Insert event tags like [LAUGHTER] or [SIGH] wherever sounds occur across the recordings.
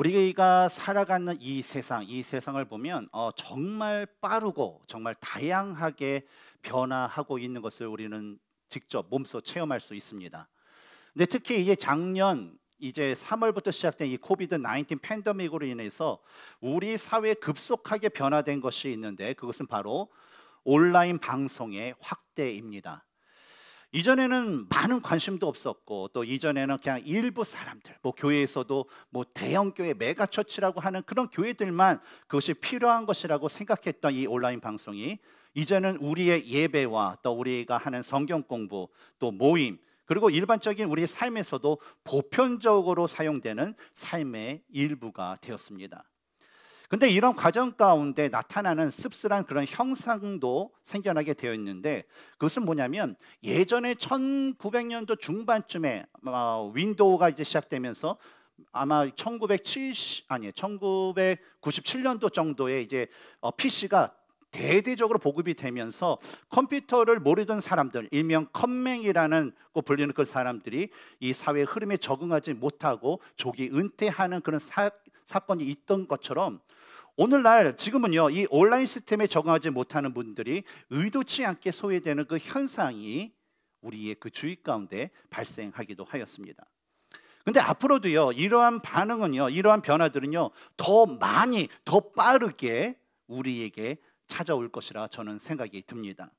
우리가 살아가는 이 세상, 이 세상을 보면 어, 정말 빠르고 정말 다양하게 변화하고 있는 것을 우리는 직접 몸소 체험할 수 있습니다. 근데 특히 이제 작년 이제 3월부터 시작된 이 코비드 19 팬데믹으로 인해서 우리 사회 급속하게 변화된 것이 있는데 그것은 바로 온라인 방송의 확대입니다. 이전에는 많은 관심도 없었고 또 이전에는 그냥 일부 사람들 뭐 교회에서도 뭐 대형 교회 메가 처치라고 하는 그런 교회들만 그것이 필요한 것이라고 생각했던 이 온라인 방송이 이제는 우리의 예배와 또 우리가 하는 성경 공부 또 모임 그리고 일반적인 우리 의 삶에서도 보편적으로 사용되는 삶의 일부가 되었습니다. 근데 이런 과정 가운데 나타나는 씁쓸한 그런 형상도 생겨나게 되어 있는데 그것은 뭐냐면 예전에 1900년도 중반쯤에 어, 윈도우가 이제 시작되면서 아마 1970 아니 1997년도 정도에 이제 어, PC가 대대적으로 보급이 되면서 컴퓨터를 모르던 사람들, 일명 컴맹이라는 거 불리는 그 사람들이 이 사회 흐름에 적응하지 못하고 조기 은퇴하는 그런 사, 사건이 있던 것처럼 오늘날 지금은요 이 온라인 시스템에 적응하지 못하는 분들이 의도치 않게 소외되는 그 현상이 우리의 그주의 가운데 발생하기도 하였습니다. 근데 앞으로도요 이러한 반응은요 이러한 변화들은요 더 많이 더 빠르게 우리에게 찾아올 것이라 저는 생각이 듭니다.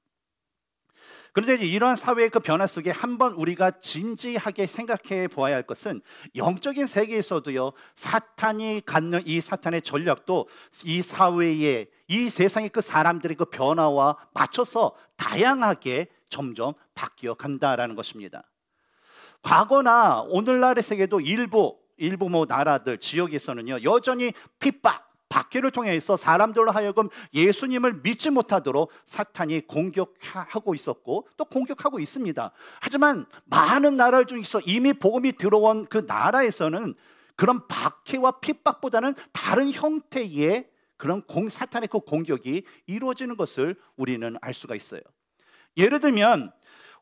그런데 이제 이러한 사회의 그 변화 속에 한번 우리가 진지하게 생각해 보아야 할 것은 영적인 세계에서도요 사탄이 갖는 이 사탄의 전략도 이 사회의 이 세상의 그 사람들의 그 변화와 맞춰서 다양하게 점점 바뀌어 간다라는 것입니다. 과거나 오늘날의 세계도 일부 일부 뭐 나라들 지역에서는요 여전히 핍박 박해를 통해서 사람들로 하여금 예수님을 믿지 못하도록 사탄이 공격하고 있었고 또 공격하고 있습니다. 하지만 많은 나라 중에서 이미 복음이 들어온 그 나라에서는 그런 박해와 핍박보다는 다른 형태의 그런 공, 사탄의 그 공격이 이루어지는 것을 우리는 알 수가 있어요. 예를 들면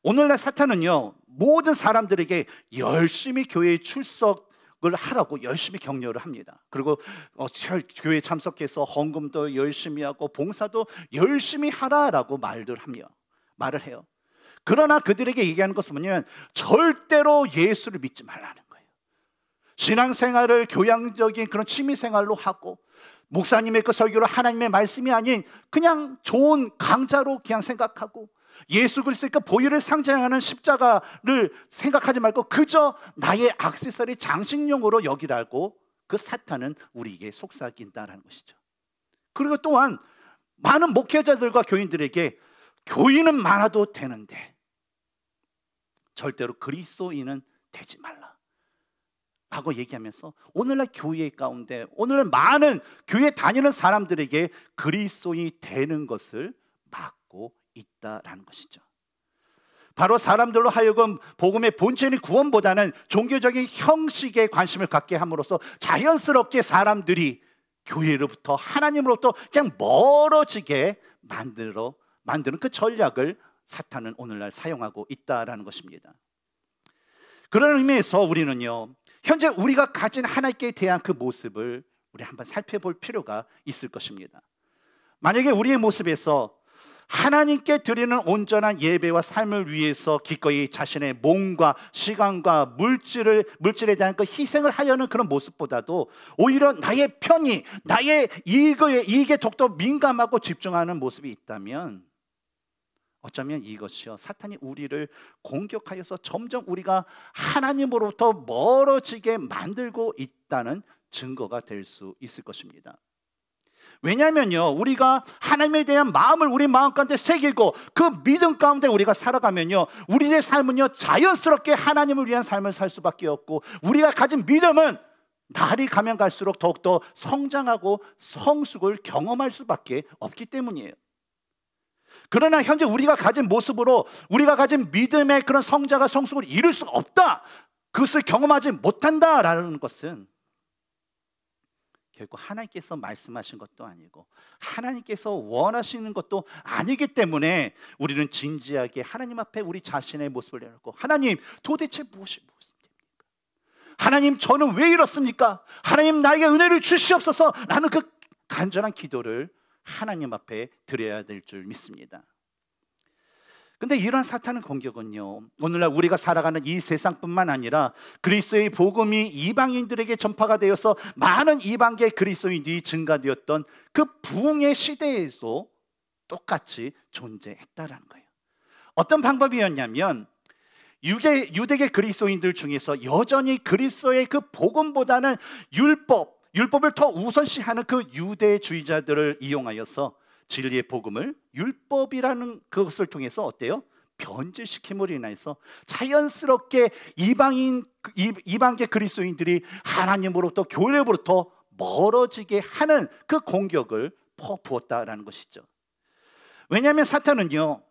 오늘날 사탄은요 모든 사람들에게 열심히 교회에 출석 그걸 하라고 열심히 격려를 합니다. 그리고 어, 교회 참석해서 헌금도 열심히 하고 봉사도 열심히 하라라고 말들 하며 말을 해요. 그러나 그들에게 얘기하는 것은 뭐냐면 절대로 예수를 믿지 말라는 거예요. 신앙생활을 교양적인 그런 취미생활로 하고 목사님의 그 설교를 하나님의 말씀이 아닌 그냥 좋은 강좌로 그냥 생각하고 예수 그리스도의 보혈을 상징하는 십자가를 생각하지 말고 그저 나의 악세서리 장식용으로 여기라고 그 사탄은 우리에게 속삭인다라는 것이죠. 그리고 또한 많은 목회자들과 교인들에게 교인은 많아도 되는데 절대로 그리스도인은 되지 말라. 라고 얘기하면서 오늘날 교회 가운데 오늘날 많은 교회 다니는 사람들에게 그리스도인이 되는 것을 막고 있다라는 것이죠. 바로 사람들로 하여금 복음의 본질인 구원보다는 종교적인 형식에 관심을 갖게 함으로써 자연스럽게 사람들이 교회로부터 하나님으로부터 그냥 멀어지게 만들어 만드는 그 전략을 사탄은 오늘날 사용하고 있다라는 것입니다. 그런 의미에서 우리는요 현재 우리가 가진 하나님께 대한 그 모습을 우리 한번 살펴볼 필요가 있을 것입니다. 만약에 우리의 모습에서 하나님께 드리는 온전한 예배와 삶을 위해서 기꺼이 자신의 몸과 시간과 물질을 물질에 대한 그 희생을 하려는 그런 모습보다도 오히려 나의 편이 나의 이익에 이익에 더욱더 민감하고 집중하는 모습이 있다면 어쩌면 이것이요 사탄이 우리를 공격하여서 점점 우리가 하나님으로부터 멀어지게 만들고 있다는 증거가 될 수 있을 것입니다. 왜냐면요, 우리가 하나님에 대한 마음을 우리 마음 가운데 새기고 그 믿음 가운데 우리가 살아가면요, 우리의 삶은요, 자연스럽게 하나님을 위한 삶을 살 수밖에 없고, 우리가 가진 믿음은 날이 가면 갈수록 더욱더 성장하고 성숙을 경험할 수밖에 없기 때문이에요. 그러나 현재 우리가 가진 모습으로 우리가 가진 믿음의 그런 성자가 성숙을 이룰 수 없다. 그것을 경험하지 못한다라는 것은 결국 하나님께서 말씀하신 것도 아니고 하나님께서 원하시는 것도 아니기 때문에 우리는 진지하게 하나님 앞에 우리 자신의 모습을 내놓고 하나님 도대체 무엇이 무엇입니까? 하나님 저는 왜 이렇습니까? 하나님 나에게 은혜를 주시옵소서 라는 그 간절한 기도를 하나님 앞에 드려야 될 줄 믿습니다. 근데 이러한 사탄의 공격은요, 오늘날 우리가 살아가는 이 세상뿐만 아니라 그리스의 복음이 이방인들에게 전파가 되어서 많은 이방계 그리스인들이 네 증가되었던 그 부흥의 시대에도 똑같이 존재했다라는 거예요. 어떤 방법이었냐면 유대, 유대계 그리스인들 중에서 여전히 그리스의그 복음보다는 율법, 율법을 더 우선시하는 그 유대주의자들을 이용하여서 진리의 복음을 율법이라는 그것을 통해서 어때요? 변질시킴으로 인해서 자연스럽게 이방인 이방계 그리스도인들이 하나님으로부터 교회로부터 멀어지게 하는 그 공격을 퍼부었다라는 것이죠. 왜냐하면 사탄은요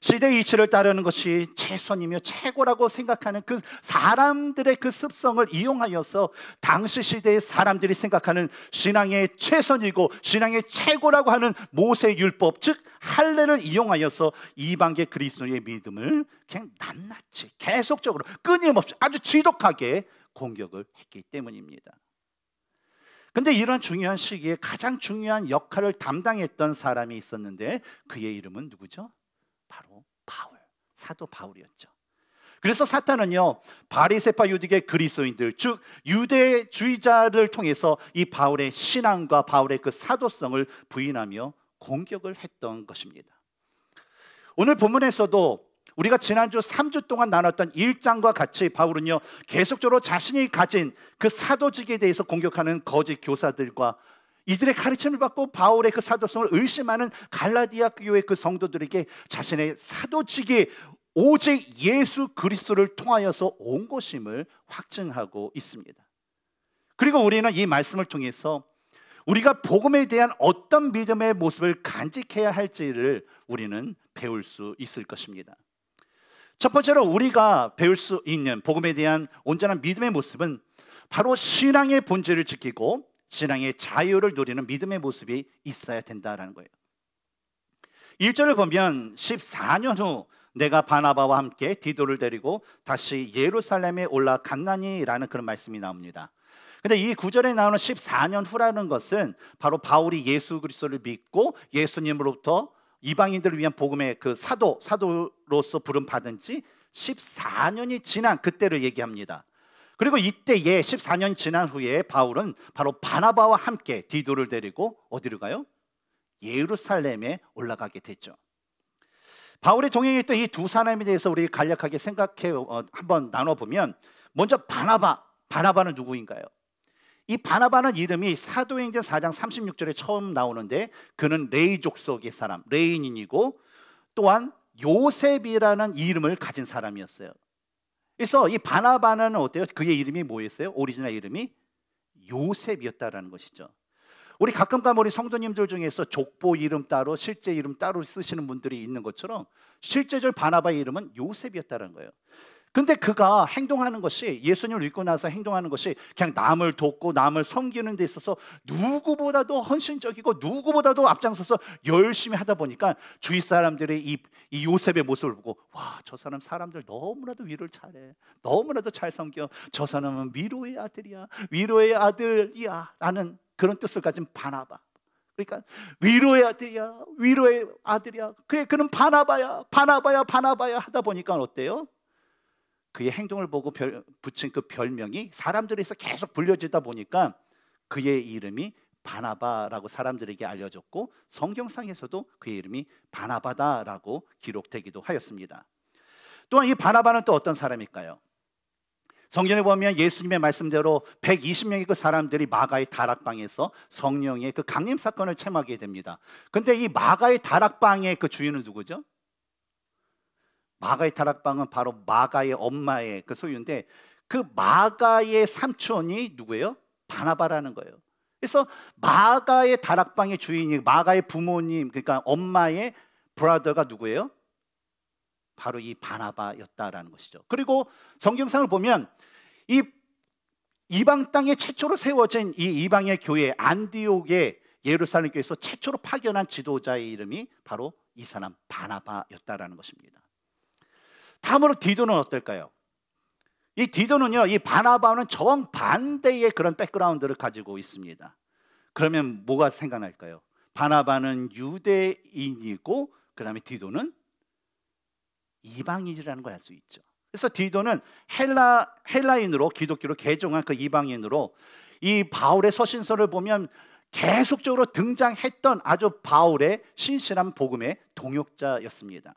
시대의 이치를 따르는 것이 최선이며 최고라고 생각하는 그 사람들의 그 습성을 이용하여서 당시 시대의 사람들이 생각하는 신앙의 최선이고 신앙의 최고라고 하는 모세 율법 즉 할례를 이용하여서 이방계 그리스도의 믿음을 그냥 낱낱이 계속적으로 끊임없이 아주 지독하게 공격을 했기 때문입니다. 근데 이런 중요한 시기에 가장 중요한 역할을 담당했던 사람이 있었는데 그의 이름은 누구죠? 바로 바울, 사도 바울이었죠. 그래서 사탄은요 바리세파 유딕의 그리스도인들 즉 유대주의자를 통해서 이 바울의 신앙과 바울의 그 사도성을 부인하며 공격을 했던 것입니다. 오늘 본문에서도 우리가 지난주 3주 동안 나눴던 1장과 같이 바울은요 계속적으로 자신이 가진 그 사도직에 대해서 공격하는 거짓 교사들과 이들의 가르침을 받고 바울의 그 사도성을 의심하는 갈라디아 교회 그 성도들에게 자신의 사도직이 오직 예수 그리스도를 통하여서 온 것임을 확증하고 있습니다. 그리고 우리는 이 말씀을 통해서 우리가 복음에 대한 어떤 믿음의 모습을 간직해야 할지를 우리는 배울 수 있을 것입니다. 첫 번째로 우리가 배울 수 있는 복음에 대한 온전한 믿음의 모습은 바로 신앙의 본질을 지키고 신앙의 자유를 누리는 믿음의 모습이 있어야 된다라는 거예요. 1절을 보면 14년 후 내가 바나바와 함께 디도를 데리고 다시 예루살렘에 올라갔나니라는 그런 말씀이 나옵니다. 근데 이 구절에 나오는 14년 후라는 것은 바로 바울이 예수 그리스도를 믿고 예수님으로부터 이방인들을 위한 복음의 그 사도 사도로서 부름 받은 지 14년이 지난 그때를 얘기합니다. 그리고 이때에 14년 지난 후에 바울은 바로 바나바와 함께 디도를 데리고 어디로 가요? 예루살렘에 올라가게 됐죠. 바울의 동행했던 이 두 사람에 대해서 우리 간략하게 생각해 어, 한번 나눠보면 먼저 바나바, 바나바는 누구인가요? 이 바나바는 이름이 사도행전 4장 36절에 처음 나오는데 그는 레이족 속의 사람, 레인인이고 또한 요셉이라는 이름을 가진 사람이었어요. 그래서 이 바나바는 어때요? 그의 이름이 뭐였어요? 오리지널 이름이 요셉이었다라는 것이죠. 우리 가끔 가면 우리 성도님들 중에서 족보 이름 따로 실제 이름 따로 쓰시는 분들이 있는 것처럼 실제적 바나바의 이름은 요셉이었다는 거예요. 근데 그가 행동하는 것이 예수님을 믿고 나서 행동하는 것이 그냥 남을 돕고 남을 섬기는 데 있어서 누구보다도 헌신적이고 누구보다도 앞장서서 열심히 하다 보니까 주위 사람들의 이, 이 요셉의 모습을 보고 와 저 사람 사람들 너무나도 위를 잘해 너무나도 잘 섬겨 저 사람은 위로의 아들이야 위로의 아들이야 라는 그런 뜻을 가진 바나바 그러니까 위로의 아들이야 위로의 아들이야 그래 그는 바나바야 바나바야 바나바야 하다 보니까 어때요? 그의 행동을 보고 별, 붙인 그 별명이 사람들에서 계속 불려지다 보니까 그의 이름이 바나바라고 사람들에게 알려졌고 성경상에서도 그의 이름이 바나바다라고 기록되기도 하였습니다. 또한 이 바나바는 또 어떤 사람일까요? 성경에 보면 예수님의 말씀대로 120명의 그 사람들이 마가의 다락방에서 성령의 그 강림 사건을 체하게 험 됩니다. 근데 이 마가의 다락방의 그 주인은 누구죠? 마가의 다락방은 바로 마가의 엄마의 그 소유인데 그 마가의 삼촌이 누구예요? 바나바라는 거예요. 그래서 마가의 다락방의 주인이 마가의 부모님 그러니까 엄마의 브라더가 누구예요? 바로 이 바나바였다라는 것이죠. 그리고 성경상을 보면 이 이방 땅에 최초로 세워진 이 이방의 교회 안디옥의 예루살렘 교회에서 최초로 파견한 지도자의 이름이 바로 이 사람 바나바였다라는 것입니다. 다음으로 디도는 어떨까요? 이 디도는요, 이 바나바와는 정반대의 그런 백그라운드를 가지고 있습니다. 그러면 뭐가 생각날까요? 바나바는 유대인이고, 그 다음에 디도는 이방인이라는 걸 알 수 있죠. 그래서 디도는 헬라 헬라인으로 기독교로 개종한 그 이방인으로 이 바울의 서신서를 보면 계속적으로 등장했던 아주 바울의 신실한 복음의 동역자였습니다.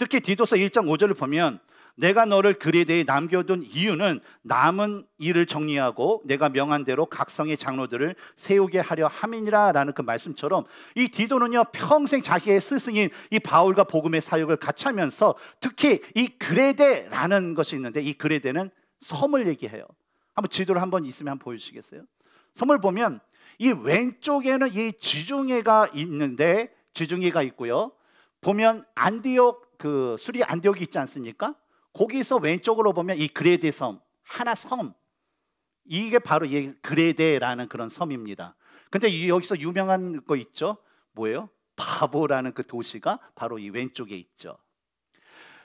특히 디도서 1장 5절을 보면 내가 너를 그에 대해 남겨둔 이유는 남은 일을 정리하고 내가 명한 대로 각성의 장로들을 세우게 하려 함이니라라는 그 말씀처럼 이 디도는요 평생 자기의 스승인 이 바울과 복음의 사역을 같이 하면서 특히 이 그레데라는 것이 있는데 이 그레데는 섬을 얘기해요. 한번 지도를 한번 있으면 한번 보여주시겠어요? 섬을 보면 이 왼쪽에는 이 지중해가 있는데 지중해가 있고요. 보면 안디옥 그 수리 안디옥이 있지 않습니까? 거기서 왼쪽으로 보면 이 그레데 섬 하나 섬 이게 바로 이 그레데라는 그런 섬입니다. 근데 여기서 유명한 거 있죠? 뭐예요? 바보라는 그 도시가 바로 이 왼쪽에 있죠.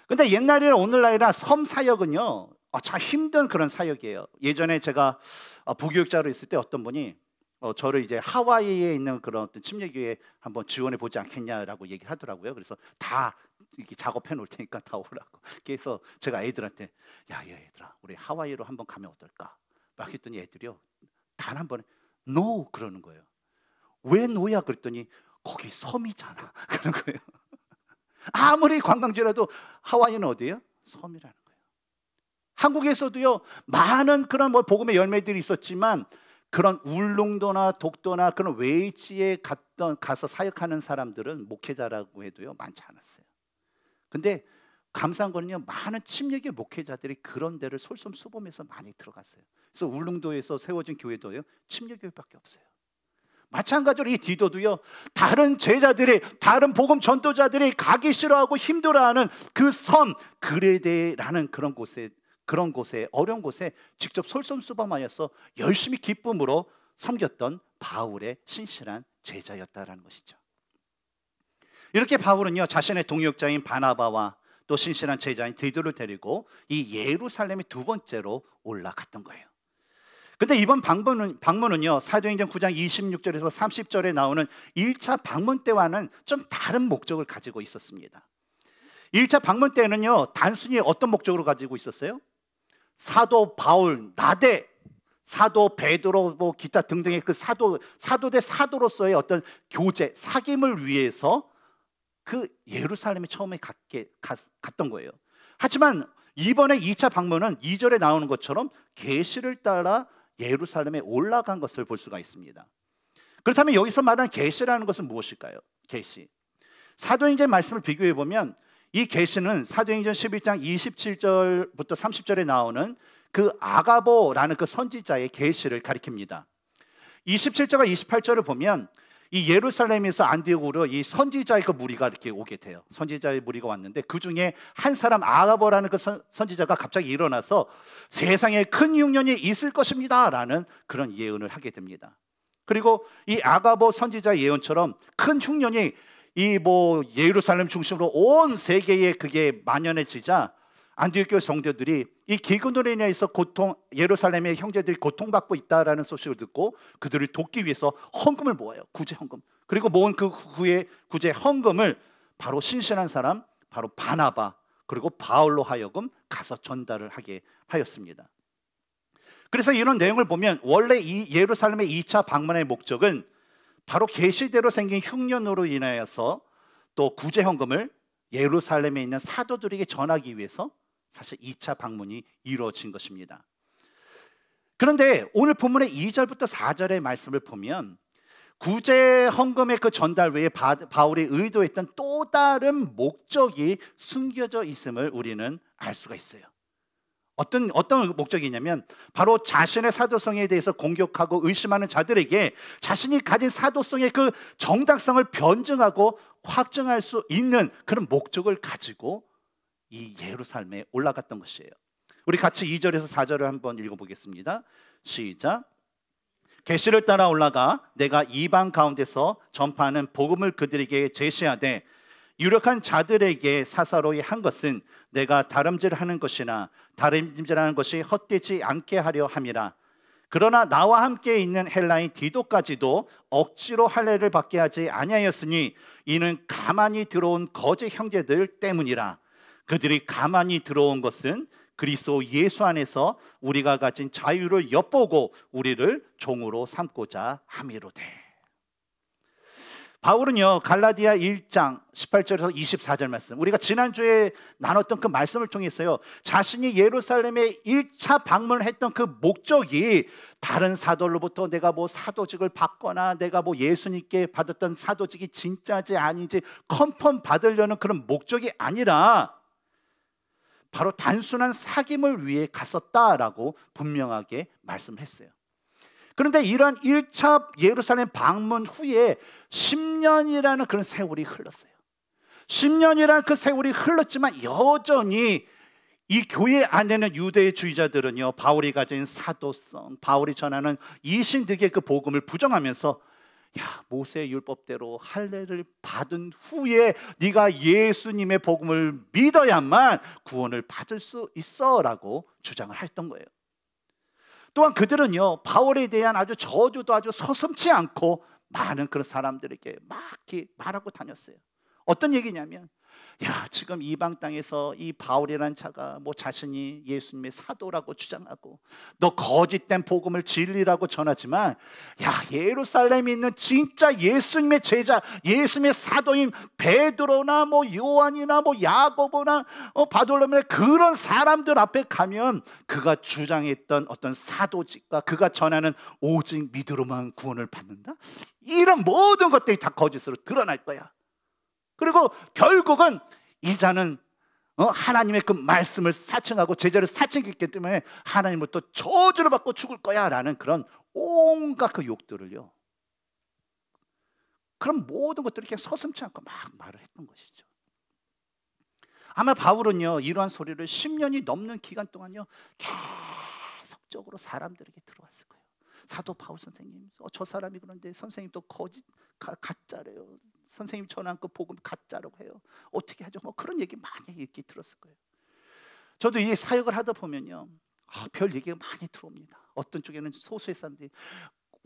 근데 옛날이랑 오늘날이랑 섬 사역은요, 어, 참 힘든 그런 사역이에요. 예전에 제가 어, 부교육자로 있을 때 어떤 분이 어, 저를 이제 하와이에 있는 그런 어떤 침례교회 한번 지원해 보지 않겠냐라고 얘기를 하더라고요. 그래서 다 이렇게 작업해 놓을 테니까 다 오라고. 그래서 제가 애들한테 야, 얘 얘들아, 우리 하와이로 한번 가면 어떨까? 막 했더니 애들이요. 단 한 번에 no 그러는 거예요. 왜 노야 그랬더니 거기 섬이잖아. [LAUGHS] 그런 거예요. 아무리 관광지라도 하와이는 어디예요? 섬이라는 거예요. 한국에서도요. 많은 그런 뭐 복음의 열매들이 있었지만 그런 울릉도나 독도나 그런 외지에 갔던 가서 사역하는 사람들은 목회자라고 해도요. 많지 않았어요. 근데 감사한 거는요. 많은 침략의 목회자들이 그런 데를 솔선수범해서 많이 들어갔어요. 그래서 울릉도에서 세워진 교회도요. 침략교회밖에 없어요. 마찬가지로 이 디도도요. 다른 제자들이 다른 복음 전도자들이 가기 싫어하고 힘들어하는 그 섬 그레데라는 그런 곳에 그런 곳에 어려운 곳에 직접 솔선수범하여서 열심히 기쁨으로 섬겼던 바울의 신실한 제자였다라는 것이죠. 이렇게 바울은요 자신의 동역자인 바나바와 또 신실한 제자인 디도를 데리고 이 예루살렘이 두 번째로 올라갔던 거예요. 근데 이번 방문은, 방문은요 사도행전 9장 26절에서 30절에 나오는 1차 방문 때와는 좀 다른 목적을 가지고 있었습니다. 1차 방문 때는요 단순히 어떤 목적으로 가지고 있었어요? 사도 바울, 나대 사도 베드로 뭐 기타 등등의 그 사도 사도대 사도로서의 어떤 교제 사귐을 위해서 그 예루살렘에 처음에 갔게, 갔, 갔던 거예요. 하지만 이번에 2차 방문은 2절에 나오는 것처럼 계시를 따라 예루살렘에 올라간 것을 볼 수가 있습니다. 그렇다면 여기서 말하는 계시라는 것은 무엇일까요? 계시. 사도행전 말씀을 비교해 보면 이 계시는 사도행전 11장 27절부터 30절에 나오는 그 아가보라는 그 선지자의 계시를 가리킵니다. 27절과 28절을 보면 이 예루살렘에서 안디옥으로 이 선지자의 그 무리가 이렇게 오게 돼요. 선지자의 무리가 왔는데 그 중에 한 사람 아가버라는 그 선, 지자가 갑자기 일어나서 세상에 큰 흉년이 있을 것입니다라는 그런 예언을 하게 됩니다. 그리고 이 아가버 선지자 예언처럼 큰 흉년이 이 뭐 예루살렘 중심으로 온 세계에 그게 만연해지자 안디옥교 성도들이 이 기근노래냐에서 고통 예루살렘의 형제들이 고통받고 있다라는 소식을 듣고 그들을 돕기 위해서 헌금을 모아요. 구제 헌금. 그리고 모은 그 후에 구제 헌금을 바로 신실한 사람 바로 바나바 그리고 바울로 하여금 가서 전달을 하게 하였습니다. 그래서 이런 내용을 보면 원래 이 예루살렘의 2차 방문의 목적은 바로 계시대로 생긴 흉년으로 인하여서 또 구제 헌금을 예루살렘에 있는 사도들에게 전하기 위해서 사실 2차 방문이 이루어진 것입니다. 그런데 오늘 본문의 2절부터 4절의 말씀을 보면 구제 헌금의 그 전달 외에 바울이 의도했던 또 다른 목적이 숨겨져 있음을 우리는 알 수가 있어요. 어떤 어떤 목적이냐면 바로 자신의 사도성에 대해서 공격하고 의심하는 자들에게 자신이 가진 사도성의 그 정당성을 변증하고 확증할 수 있는 그런 목적을 가지고 이 예루살렘에 올라갔던 것이에요. 우리 같이 2절에서 4절을 한번 읽어보겠습니다. 시작. 계시를 따라 올라가 내가 이방 가운데서 전파하는 복음을 그들에게 제시하되 유력한 자들에게 사사로이 한 것은 내가 다름질하는 것이나 다름질하는 것이 헛되지 않게 하려 함이라. 그러나 나와 함께 있는 헬라인 디도까지도 억지로 할례를 받게 하지 아니하였으니 이는 가만히 들어온 거짓 형제들 때문이라. 그들이 가만히 들어온 것은 그리스도 예수 안에서 우리가 가진 자유를 엿보고 우리를 종으로 삼고자 함이로되. 바울은요 갈라디아 1장 18절에서 24절 말씀 우리가 지난주에 나눴던 그 말씀을 통해서요 자신이 예루살렘에 1차 방문을 했던 그 목적이 다른 사도로부터 내가 뭐 사도직을 받거나 내가 뭐 예수님께 받았던 사도직이 진짜지 아닌지 컨펌 받으려는 그런 목적이 아니라 바로 단순한 사귐을 위해 갔었다라고 분명하게 말씀했어요. 그런데 이러한 1차 예루살렘 방문 후에 10년이라는 그런 세월이 흘렀어요. 10년이라는 그 세월이 흘렀지만 여전히 이 교회 안에는 유대의 주의자들은요 바울이 가진 사도성, 바울이 전하는 이신득의 그 복음을 부정하면서 야 모세 율법대로 할례를 받은 후에 네가 예수님의 복음을 믿어야만 구원을 받을 수 있어라고 주장을 했던 거예요. 또한 그들은요 바울에 대한 아주 저주도 아주 서슴치 않고 많은 그런 사람들에게 막히 말하고 다녔어요. 어떤 얘기냐면 야 지금 이방 땅에서 이바울이라는자가뭐 자신이 예수님의 사도라고 주장하고 너 거짓된 복음을 진리라고 전하지만 야 예루살렘에 있는 진짜 예수님의 제자 예수님의 사도인 베드로나 뭐 요한이나 뭐 야고보나 어, 바돌로메 그런 사람들 앞에 가면 그가 주장했던 어떤 사도직과 그가 전하는 오직 믿으로만 구원을 받는다 이런 모든 것들이 다 거짓으로 드러날 거야. 그리고 결국은 이 자는 어, 하나님의 그 말씀을 사칭하고 제자를 사칭했기 때문에 하나님으로부터 저주를 받고 죽을 거야라는 그런 온갖 그 욕들을요. 그런 모든 것들을 그냥 서슴치 않고 막 말을 했던 것이죠. 아마 바울은요 이러한 소리를 10년이 넘는 기간 동안요 계속적으로 사람들에게 들어왔을 거예요. 사도 바울 선생님, 어, 저 사람이 그런데 선생님 또 거짓 가, 가짜래요. 선생님 전한 그 복음 가짜라고 해요. 어떻게 하죠? 뭐 그런 얘기 많이 이기 들었을 거예요. 저도 이 사역을 하다 보면요. 아, 별 얘기가 많이 들어옵니다. 어떤 쪽에는 소수의 사람들이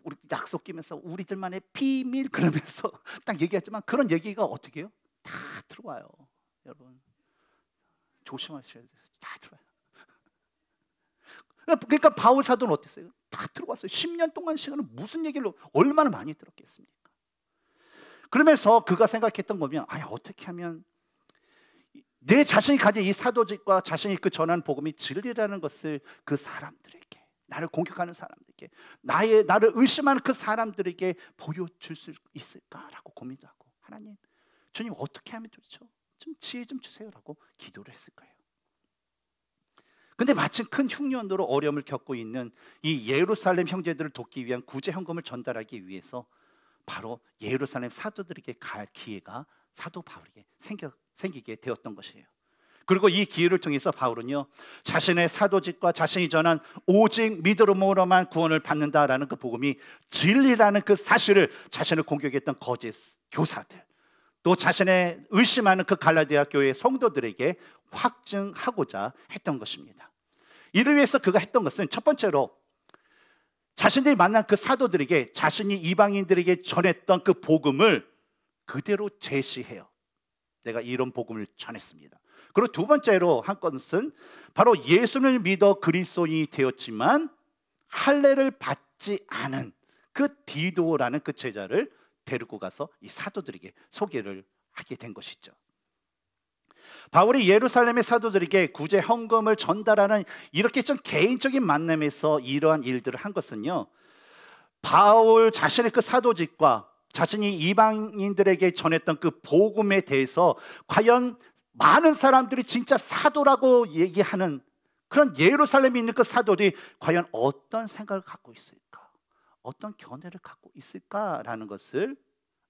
우리 약속 끼면서 우리들만의 비밀 그러면서 [LAUGHS] 딱 얘기하지만 그런 얘기가 어떻게 해요? 다 들어와요. 여러분. 조심하셔야 돼요. 다 들어와요. 그러니까, 그러니까 바울 사도는 어땠어요? 다 들어왔어요. 10년 동안 시간은 무슨 얘기를 얼마나 많이 들었겠습니까? 그러면서 그가 생각했던 거면 아 어떻게 하면 내 자신이 가진 이 사도직과 자신이 그 전한 복음이 진리라는 것을 그 사람들에게 나를 공격하는 사람들에게 나의 나를 의심하는 그 사람들에게 보여줄 수 있을까라고 고민하고 도 하나님 주님 어떻게 하면 좋죠? 좀 지혜 좀 주세요라고 기도를 했을 거예요. 근데 마침 큰 흉년으로 어려움을 겪고 있는 이 예루살렘 형제들을 돕기 위한 구제 현금을 전달하기 위해서 바로 예루살렘 사도들에게 갈 기회가 사도 바울에게 생겨, 생기게 되었던 것이에요. 그리고 이 기회를 통해서 바울은요 자신의 사도직과 자신이 전한 오직 믿음으로만 구원을 받는다라는 그 복음이 진리라는 그 사실을 자신을 공격했던 거짓 교사들 또 자신의 의심하는 그 갈라디아 교회의 성도들에게 확증하고자 했던 것입니다. 이를 위해서 그가 했던 것은 첫 번째로 자신들이 만난 그 사도들에게 자신이 이방인들에게 전했던 그 복음을 그대로 제시해요. 내가 이런 복음을 전했습니다. 그리고 두 번째로 한 것은 바로 예수를 믿어 그리스도인이 되었지만 할례를 받지 않은 그 디도라는 그 제자를 데리고 가서 이 사도들에게 소개를 하게 된 것이죠. 바울이 예루살렘의 사도들에게 구제 헌금을 전달하는 이렇게 좀 개인적인 만남에서 이러한 일들을 한 것은요. 바울 자신의 그 사도직과 자신이 이방인들에게 전했던 그 복음에 대해서 과연 많은 사람들이 진짜 사도라고 얘기하는 그런 예루살렘에 있는 그 사도들이 과연 어떤 생각을 갖고 있을까? 어떤 견해를 갖고 있을까라는 것을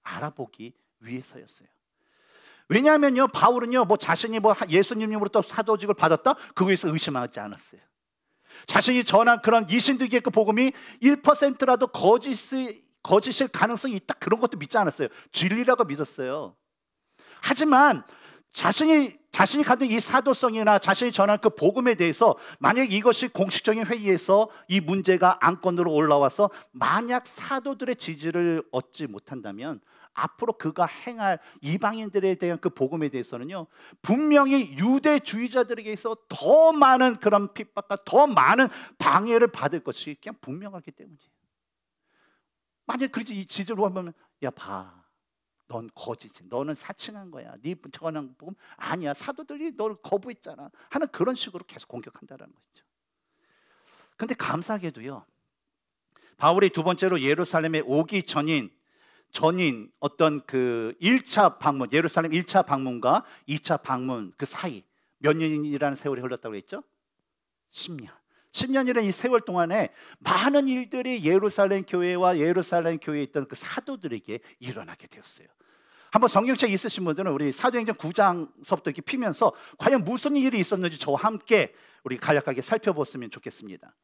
알아보기 위해서였어요. 왜냐하면요 바울은요 뭐 자신이 뭐 예수님으로부터 사도직을 받았다 그거에서 의심하지 않았어요. 자신이 전한 그런 이신득의 그 복음이 1%라도 거짓 거짓일 가능성이 있다 그런 것도 믿지 않았어요. 진리라고 믿었어요. 하지만 자신이 자신이 갖는 이 사도성이나 자신이 전한 그 복음에 대해서 만약 이것이 공식적인 회의에서 이 문제가 안건으로 올라와서 만약 사도들의 지지를 얻지 못한다면 앞으로 그가 행할 이방인들에 대한 그 복음에 대해서는요 분명히 유대주의자들에게 있어 더 많은 그런 핍박과 더 많은 방해를 받을 것이 그냥 분명하기 때문이에요. 만약 그렇지 이 지절로 하면 야봐 넌 거짓이 너는 사칭한 거야 네저거 복음 아니야 사도들이 너를 거부했잖아 하는 그런 식으로 계속 공격한다는 거죠. 근데 감사하게도요 바울이 두 번째로 예루살렘에 오기 전인 전인 어떤 그 1차 방문 예루살렘 1차 방문과 2차 방문 그 사이 몇 년이라는 세월이 흘렀다고 했죠? 10년. 10년이라는 이 세월 동안에 많은 일들이 예루살렘 교회와 예루살렘 교회에 있던 그 사도들에게 일어나게 되었어요. 한번 성경책 있으신 분들은 우리 사도행전 9장서부터 이렇게 피면서 과연 무슨 일이 있었는지 저와 함께 우리 간략하게 살펴보았으면 좋겠습니다.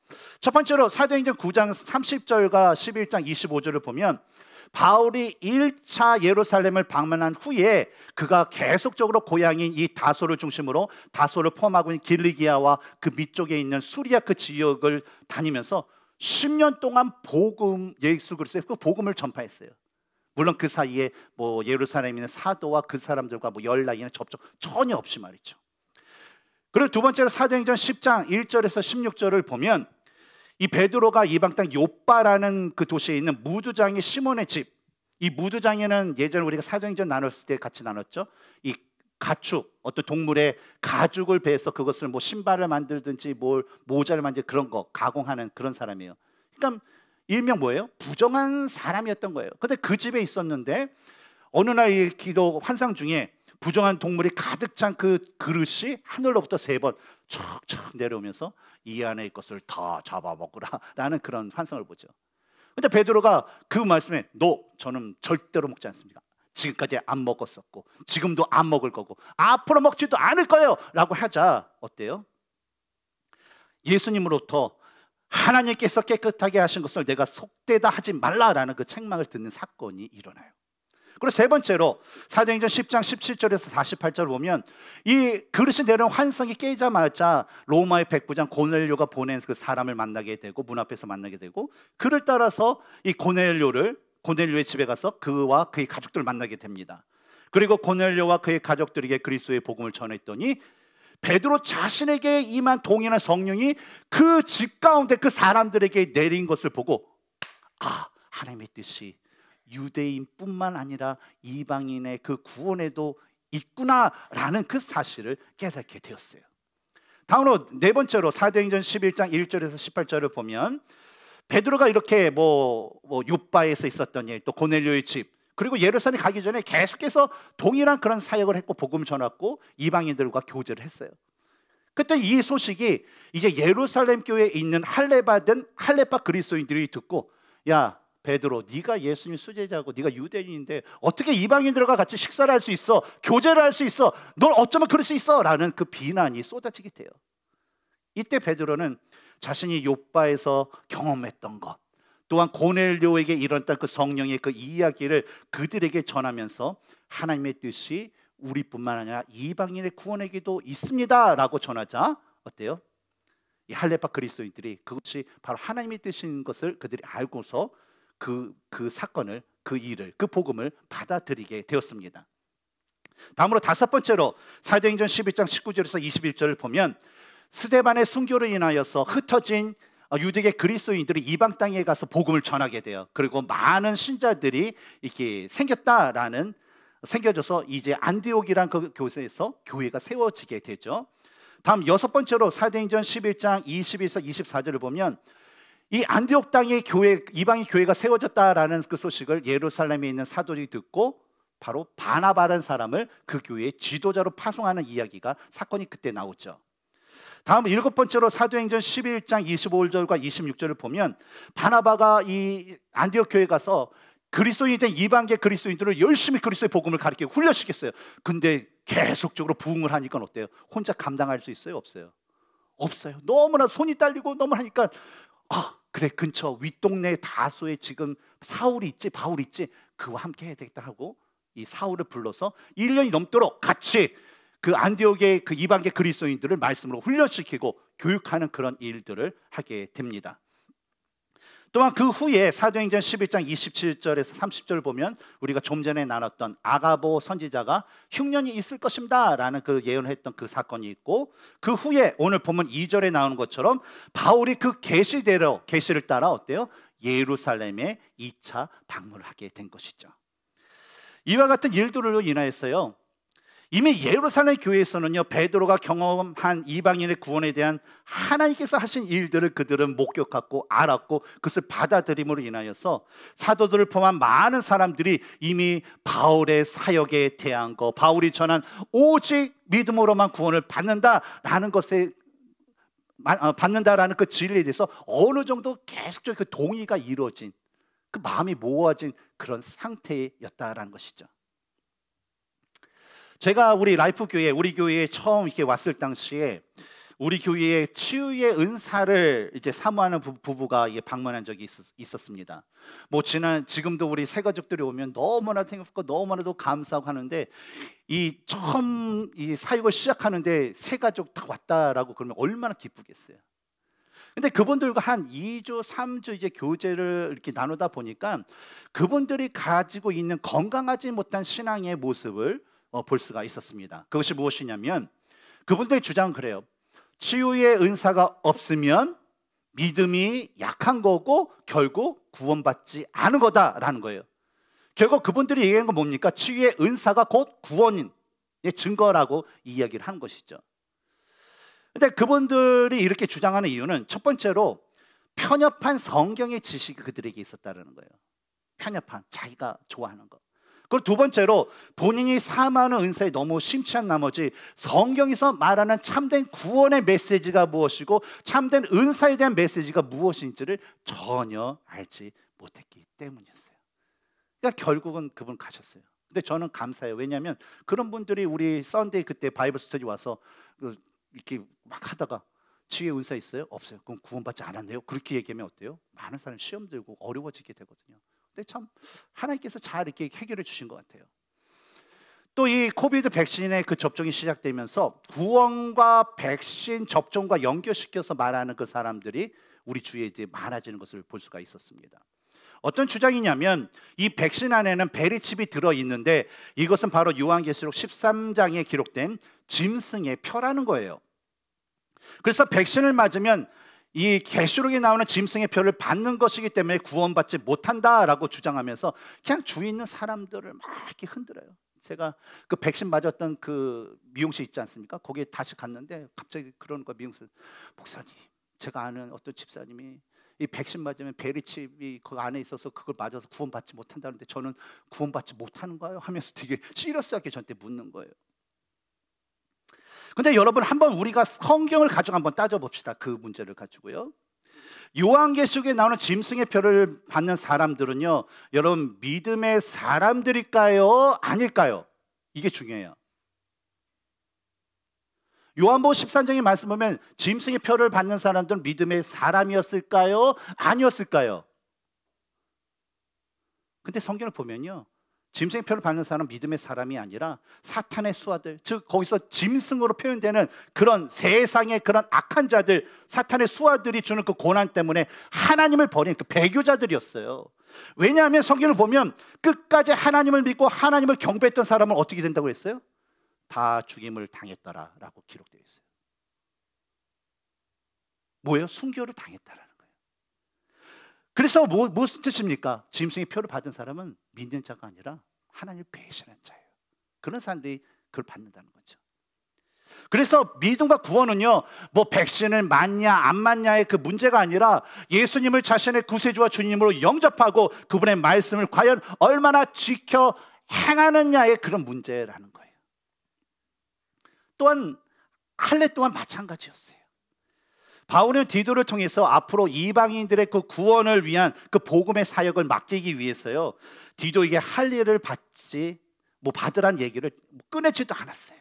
첫 번째로 사도행전 9장 30절과 11장 25절을 보면 바울이 1차 예루살렘을 방문한 후에 그가 계속적으로 고향인 이 다소를 중심으로 다소를 포함하고 있는 길리기아와 그 밑쪽에 있는 수리아 그 지역을 다니면서 10년 동안 복음 예수 그리스도의 그 복음을 전파했어요. 물론 그 사이에 뭐 예루살렘에 있는 사도와 그 사람들과 뭐 연락이나 접촉 전혀 없이 말이죠. 그리고 두 번째로 사도행전 10장 1절에서 16절을 보면 이 베드로가 이방 땅 요빠라는 그 도시에 있는 무두장의 시몬의 집. 이 무두장에는 예전 우리가 사도행전 나눴을 때 같이 나눴죠. 이 가축, 어떤 동물의 가죽을 베서 그것을 뭐 신발을 만들든지 뭘 모자를 만들 그런 거 가공하는 그런 사람이에요. 그러니까 일명 뭐예요? 부정한 사람이었던 거예요. 근데 그 집에 있었는데 어느 날 기도 환상 중에 부정한 동물이 가득 찬 그 그릇이 하늘로부터 세 번 척척 내려오면서 이 안에 것을 다 잡아먹으라라는 [LAUGHS] 그런 환상을 보죠. 근데 베드로가 그 말씀에 너 저는 절대로 먹지 않습니다. 지금까지 안 먹었었고 지금도 안 먹을 거고 앞으로 먹지도 않을 거예요라고 하자 어때요? 예수님으로부터 하나님께서 깨끗하게 하신 것을 내가 속되다 하지 말라라는 그 책망을 듣는 사건이 일어나요. 그리고 세 번째로 사도행전 10장 17절에서 48절 보면 이 그릇이 내려온 환상이 깨자마자 로마의 백부장 고넬료가 보낸 그 사람을 만나게 되고 문 앞에서 만나게 되고 그를 따라서 이 고넬료를 고넬료의 집에 가서 그와 그의 가족들을 만나게 됩니다. 그리고 고넬료와 그의 가족들에게 그리스도의 복음을 전했더니 베드로 자신에게 임한 동일한 성령이 그 집 가운데 그 사람들에게 내린 것을 보고 아 하나님의 뜻이 유대인뿐만 아니라 이방인의 그 구원에도 있구나라는 그 사실을 깨닫게 되었어요. 다음으로 네 번째로 사도행전 11장 1절에서 18절을 보면 베드로가 이렇게 뭐, 뭐 요바에서 있었던 일, 또 고넬료의 집, 그리고 예루살렘 가기 전에 계속해서 동일한 그런 사역을 했고 복음 전했고 이방인들과 교제를 했어요. 그때 이 소식이 이제 예루살렘 교회에 있는 할례받은 할례파 그리스도인들이 듣고 야 베드로 네가 예수님 수제자고 네가 유대인인데 어떻게 이방인들과 같이 식사를 할 수 있어 교제를 할 수 있어 넌 어쩌면 그럴 수 있어 라는 그 비난이 쏟아지게 돼요 이때 베드로는 자신이 요바에서 경험했던 것 또한 고넬료에게 일어났던 그 성령의 그 이야기를 그들에게 전하면서 하나님의 뜻이 우리뿐만 아니라 이방인의 구원에게도 있습니다라고 전하자 어때요? 이 할레파 그리스도인들이 그것이 바로 하나님의 뜻인 것을 그들이 알고서 그그 그 사건을 그 일을 그 복음을 받아들이게 되었습니다. 다음으로 다섯 번째로 사도행전 11장 19절에서 21절을 보면 스데반의 순교로 인하여서 흩어진 어, 유대계 그리스도인들이 이방 땅에 가서 복음을 전하게 돼요. 그리고 많은 신자들이 이렇게 생겼다라는 생겨져서 이제 안디옥이란 그 교세에서 교회가 세워지게 되죠. 다음 여섯 번째로 사도행전 11장 21에서 24절을 보면 이 안디옥 땅의 교회 이방의 교회가 세워졌다라는 그 소식을 예루살렘에 있는 사도들이 듣고 바로 바나바라는 사람을 그 교회의 지도자로 파송하는 이야기가 사건이 그때 나오죠. 다음 일곱 번째로 사도행전 11장 25절과 26절을 보면 바나바가 이 안디옥 교회 에 가서 그리스도인이 된 이방계 그리스도인들을 열심히 그리스도의 복음을 가르치고 훈련시켰어요. 근데 계속적으로 부흥을 하니까 어때요? 혼자 감당할 수 있어요? 없어요? 없어요. 너무나 손이 딸리고 너무 하니까 아 그래 근처 윗동네 다소의 지금 사울이 있지 바울이 있지 그와 함께 해야 되겠다 하고 이 사울을 불러서 1년이 넘도록 같이 그 안디옥의 그 이방계 그리스도인들을 말씀으로 훈련시키고 교육하는 그런 일들을 하게 됩니다. 또한 그 후에 사도행전 11장 27절에서 30절 보면 우리가 좀 전에 나눴던 아가보 선지자가 흉년이 있을 것입니다라는 그 예언했던 그 사건이 있고 그 후에 오늘 보면 2절에 나오는 것처럼 바울이 그 계시대로 계시를 따라 어때요? 예루살렘에 2차 방문을 하게 된 것이죠. 이와 같은 일들로 인하여서요. 이미 예루살렘 교회에서는요 베드로가 경험한 이방인의 구원에 대한 하나님께서 하신 일들을 그들은 목격하고 알았고 그것을 받아들임으로 인하여서 사도들을 포함한 많은 사람들이 이미 바울의 사역에 대한 거 바울이 전한 오직 믿음으로만 구원을 받는다라는 것에 어, 받는다라는 그 진리에 대해서 어느 정도 계속적인 그 동의가 이루어진 그 마음이 모호해진 그런 상태였다라는 것이죠. 제가 우리 라이프 교회, 우리 교회에 처음 이렇게 왔을 당시에 우리 교회에 치유의 은사를 이제 사모하는 부부가 방문한 적이 있었, 습니다뭐 지난 지금도 우리 새 가족들이 오면 너무나 생각고 너무나도 감사하고 하는데 이 처음 이 사역을 시작하는데 새 가족 다 왔다라고 그러면 얼마나 기쁘겠어요. 근데 그분들과 한 2주, 3주 이제 교제를 이렇게 나누다 보니까 그분들이 가지고 있는 건강하지 못한 신앙의 모습을 어, 볼 수가 있었습니다. 그것이 무엇이냐면 그분들의 주장은 그래요. 치유의 은사가 없으면 믿음이 약한 거고 결국 구원받지 않은 거다라는 거예요. 결국 그분들이 얘기한 건 뭡니까? 치유의 은사가 곧 구원인 의 증거라고 이야기를 한 것이죠. 근데 그분들이 이렇게 주장하는 이유는 첫 번째로 편협한 성경의 지식이 그들에게 있었다라는 거예요. 편협한 자기가 좋아하는 거. 그리고 두 번째로 본인이 사모하는 은사에 너무 심취한 나머지 성경에서 말하는 참된 구원의 메시지가 무엇이고 참된 은사에 대한 메시지가 무엇인지를 전혀 알지 못했기 때문이었어요. 그러니까 결국은 그분 가셨어요. 근데 저는 감사해요. 왜냐하면 그런 분들이 우리 썬데이 그때 바이블 스터디 와서 그 이렇게 막 하다가 지혜 은사 있어요? 없어요. 그럼 구원받지 않았네요. 그렇게 얘기하면 어때요? 많은 사람 시험 들고 어려워지게 되거든요. 근데 참 하나님께서 잘 이렇게 해결해 주신 것 같아요. 또 이 코비드 백신의 그 접종이 시작되면서 구원과 백신 접종과 연결시켜서 말하는 그 사람들이 우리 주위에 이제 많아지는 것을 볼 수가 있었습니다. 어떤 주장이냐면 이 백신 안에는 베리칩이 들어 있는데 이것은 바로 요한계시록 13장에 기록된 짐승의 표라는 거예요. 그래서 백신을 맞으면 이계수록에 나오는 짐승의 표를 받는 것이기 때문에 구원받지 못한다라고 주장하면서 그냥 주위 있는 사람들을 막 이렇게 흔들어요. 제가 그 백신 맞았던 그 미용실 있지 않습니까? 거기에 다시 갔는데 갑자기 그러거 미용실 목사님 제가 아는 어떤 집사님이 이 백신 맞으면 베리칩이 그 안에 있어서 그걸 맞아서 구원받지 못한다는데 저는 구원받지 못하는 거예요 하면서 되게 시리스하게 저한테 묻는 거예요. 근데 여러분 한번 우리가 성경을 가지고 한번 따져봅시다. 그 문제를 가지고요. 요한계시록에 나오는 짐승의 표를 받는 사람들은요. 여러분 믿음의 사람들일까요? 아닐까요? 이게 중요해요. 요한복음 13장의 말씀 보면 짐승의 표를 받는 사람들은 믿음의 사람이었을까요? 아니었을까요? 근데 성경을 보면요. 짐승의 표를 받는 사람은 믿음의 사람이 아니라 사탄의 수하들, 즉 거기서 짐승으로 표현되는 그런 세상의 그런 악한 자들, 사탄의 수하들이 주는 그 고난 때문에 하나님을 버린 그 배교자들이었어요. 왜냐하면 성경을 보면 끝까지 하나님을 믿고 하나님을 경배했던 사람은 어떻게 된다고 했어요? 다 죽임을 당했더라라고 기록되어 있어요. 뭐예요? 순교를 당했더라 그래서 뭐, 무슨 뜻입니까? 짐승의 표를 받은 사람은 믿는 자가 아니라 하나님을 배신한 자예요. 그런 사람들이 그걸 받는다는 거죠. 그래서 믿음과 구원은요, 뭐 백신을 맞냐 안 맞냐의 그 문제가 아니라 예수님을 자신의 구세주와 주님으로 영접하고 그분의 말씀을 과연 얼마나 지켜 행하느냐의 그런 문제라는 거예요. 또한 할례 또한 마찬가지였어요. 바울은 디도를 통해서 앞으로 이방인들의 그 구원을 위한 그 복음의 사역을 맡기기 위해서요. 디도에게 할 일을 받지 뭐 받으란 얘기를 꺼내지도 않았어요.